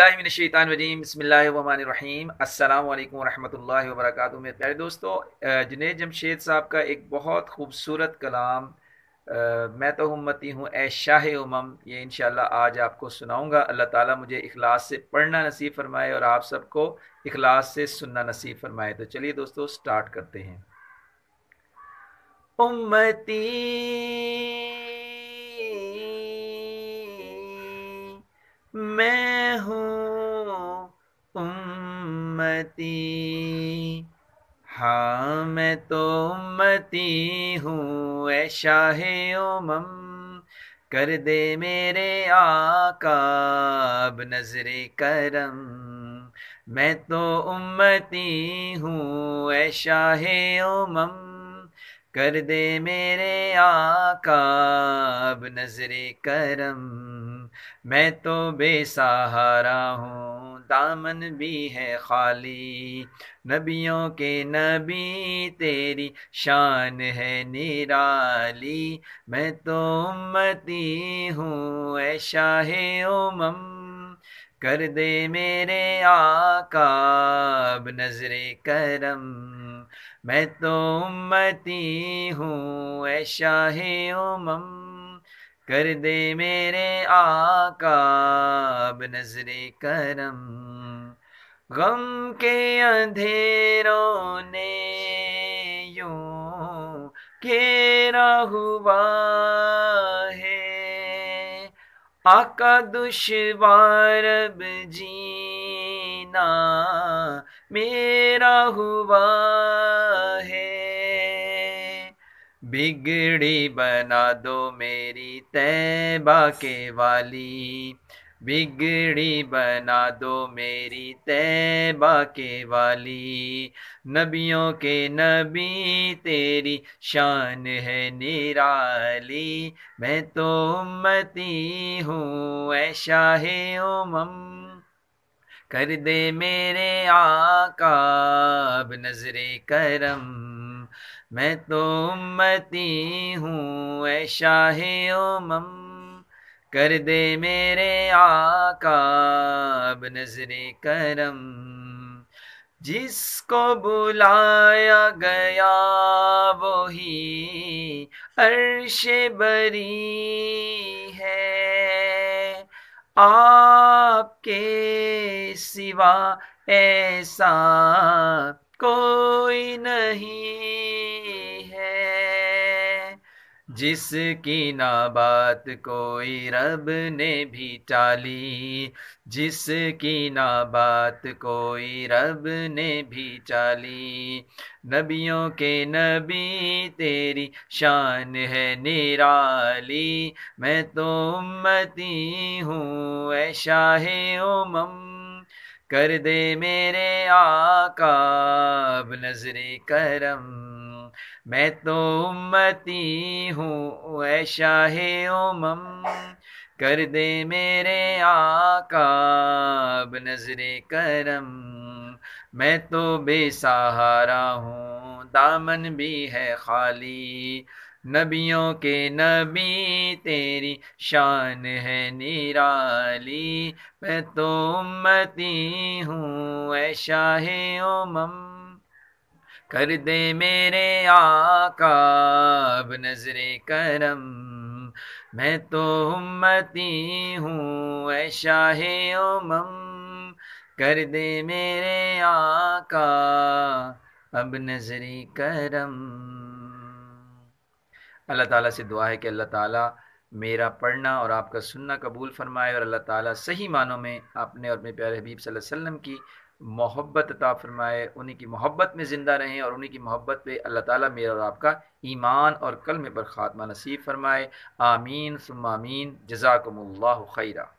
बसमीम मेरे प्यारे दोस्तों जुनेद जमशेद साहब का एक बहुत खूबसूरत कलाम आ, मैं तो उम्मती हूँ ए शाह उमम ये इन आज आपको सुनाऊँगा अल्लाह ताला मुझे इखलास से पढ़ना नसीब फरमाए और आप सबको इखलास से सुनना नसीब फरमाए तो चलिए दोस्तों स्टार्ट करते हैं उम्मती उम्मती हाँ मैं तो उम्मती हूँ ऐ शाह उमम कर दे मेरे आकाब नजर करम मैं तो उम्मती हूँ ऐ शाह उमम कर दे मेरे आकाब नजर करम मैं तो बेसहारा हूँ दामन भी है खाली नबियों के नबी तेरी शान है निराली मैं तो उम्मती हूँ ऐ शाह उमम कर दे मेरे आकाब नजरे करम मैं तो उम्मती हूँ ऐ शाह उमम कर दे मेरे आकाब नजरे करम गम के अंधेरों ने यूं घेरा हुआ है आका दुश्वार जीना मेरा हुआ बिगड़ी बना दो मेरी तैबा के वाली बिगड़ी बना दो मेरी तैबा के वाली नबियों के नबी तेरी शान है निराली मैं तो उम्मती हूँ ऐशा है उमम कर दे मेरे आकाब नजरे करम मैं तो उम्मती हूँ ए शाह उमम कर दे मेरे आकाब नजरे करम जिसको बुलाया गया वो ही अर्श बरी है आपके सिवा ऐसा कोई नहीं जिसकी ना बात कोई रब ने भी चाली जिसकी ना बात कोई रब ने भी चाली नबियों के नबी तेरी शान है निराली मैं तो उम्मती हूँ ऐ शाह उमम कर दे मेरे आकाब नजरे करम मैं तो उम्मती हूँ ऐ शाह उमम कर दे मेरे आकाब नजरे करम मैं तो बेसहारा हूँ दामन भी है खाली नबियों के नबी तेरी शान है निराली मैं तो उम्मती हूँ ऐ शाह उमम कर दे मेरे आकाब नजर करम मैं तो उम्मती हूँ ऐ शाह उमम कर दे मेरे आका अब नज़र करम अल्लाह ताला से दुआ है कि अल्लाह ताला मेरा पढ़ना और आपका सुनना कबूल फरमाए और अल्लाह ताला सही मानों में अपने और अपने प्यारे हबीब सल्लल्लाहु अलैहि वसल्लम की मोहब्बत अता फरमाए उन्हीं की मोहब्बत में ज़िंदा रहें और उन्हीं की मोहब्बत पे अल्लाह ताला मेरा और आपका ईमान और कलमे पर ख़ात्मा नसीब फरमाए आमीन सुमामीन जजाकमल खैरा